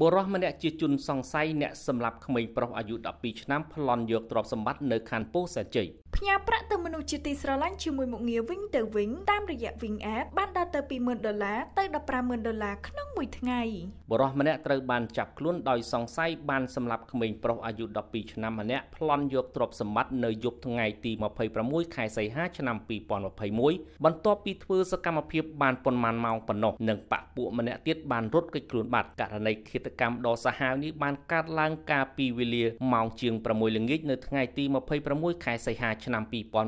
បុរសម្នាក់ជាជនសង្ស័យអ្នកសម្លាប់ក្មេងប្រុសអាយុ12ឆ្នាំប្លន់យកទ្រព្យសម្បត្តិនៅខណ្ឌពោធិ៍សាត់ជ័យផ្ញើប្រាក់ទៅមនុស្សជាទីស្រឡាញ់ជាមួយមុខងារវិញទៅវិញតាមរយៈ Wing App បានដល់ទៅ20,000ដុល្លារទៅ15,000ដុល្លារក្នុងមួយថ្ងៃបុរសម្នាក់ត្រូវបានចាប់ខ្លួនដោយសង្ស័យបានសម្លាប់ក្មេងប្រុសអាយុ12ឆ្នាំម្នាក់ប្លន់យកទ្រព្យសម្បត្តិនៅយប់ថ្ងៃទី26ខែសីហាឆ្នាំ2021បន្ទាប់ពីធ្វើសកម្មភាពបានប៉ុន្មានម៉ោងប៉ុណ្ណោះនិងប៉ពួកម្នាក់ទៀតបានរត់គេចខ្លួនបាត់ករណីឃាតតកម្មដ៏សាហាវនេះបានកើតឡើងកាលពីវេលាម៉ោងជាង6ល្ងាចនៅថ្ងៃទី26ខែសីហាឆ្នាំ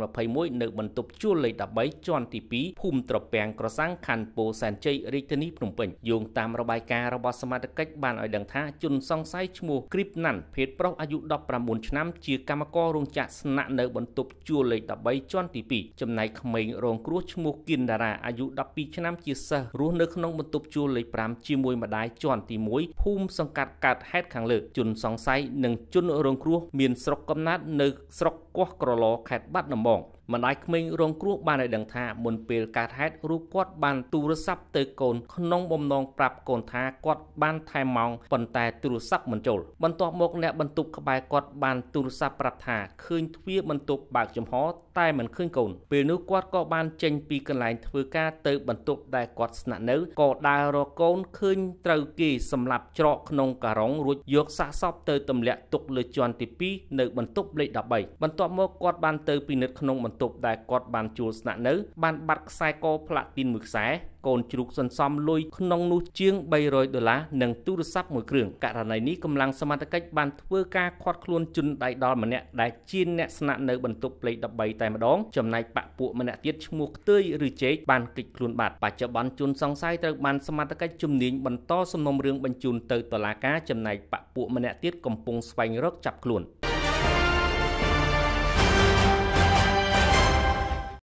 2021នៅបន្ទប់ជួលលេខ13ជាន់ទី2ភូមិត្រពាំងក្រសាំងខណ្ឌពោធិ៍សែនជ័យរាជធានីភ្នំពេញយោងតាមរបាយការណ៍របស់សមាជិកបានឲ្យដឹងថាជនសង្ស័យឈ្មោះគ្រីបណាន់ភេទប្រុសអាយុ19ឆ្នាំជាកម្មកររោងចក្រស្នាក់នៅបន្ទប់ជួលលេខ13ជាន់ទី2ចំណែកក្មេងរងគ្រោះឈ្មោះគិនដារ៉ាអាយុ12ឆ្នាំជាសិស្សរស់នៅក្នុងបន្ទប់ជួលលេខ5ជាមួយម្ដាយជាន់ទី1ភូមិសង្កាត់កើតហេតុខាងលើកជនសង្ស័យនិងជនរងគ្រោះមានស្រុកកំណើតនៅស្រុកកោះក្រឡខេត្តបាត់ដំបងម្ដាយក្មេងរងគ្រោះបានឲ្យដឹងថាមុនពេលកើតហេតុរូបគាត់បានទូរស័ព្ទទៅកូនក្នុងបំណងប្រាប់កូនថាគាត់បានថែម៉ោងប៉ុន្តែទូរស័ព្ទមិនចូលបន្ទាប់មកអ្នកបន្ទប់ក្បែរគាត់បានទូរស័ព្ទប្រាប់ថាឃើញទ្វារបន្ទប់បើកចំហតែមិនឃើញកូនពេលនោះគាត់ក៏បានចេញពីកន្លែងធ្វើការទៅបន្ទប់ដែលគាត់ស្នាក់នៅក៏ដើររកកូនឃើញត្រូវគេសម្លាប់ច្រកក្នុងការ៉ុងរួចយកសាកសពទៅទម្លាក់ទុកលើជាន់ទី2នៅបន្ទប់លេខ13បន្ទាប់មកគាត់បានទៅពិនិត្យក្នុងបន្ទបន្ទប់ដែលគាត់បានជួលស្នាក់នៅបានបាត់ខ្សែកផ្លាទីនមួយខ្សែកូនជ្រូកសន្សំលុយក្នុងនោះជាង300ដុល្លារនិងទូរស័ព្ទមួយគ្រឿងករណីនេះកម្លាំងសមត្ថកិច្ចបានធ្វើការឃាត់ខ្លួនជនដៃដល់ម្នាក់ដែលជាអ្នកស្នាក់នៅបន្ទប់លេខ13តែម្ដង ចំណែកបពពួកម្នាក់ទៀតឈ្មោះខ្ទើយឬជេកបានគេចខ្លួនបាត់បច្ចុប្បន្នជនសង្ស័យត្រូវបានសមត្ថកិច្ចជំនាញបន្តសំណុំរឿងបញ្ជូនទៅតុលាការចំណែកបពពួកម្នាក់ទៀតកំពុងស្វែងរកចាប់ខ្លួន។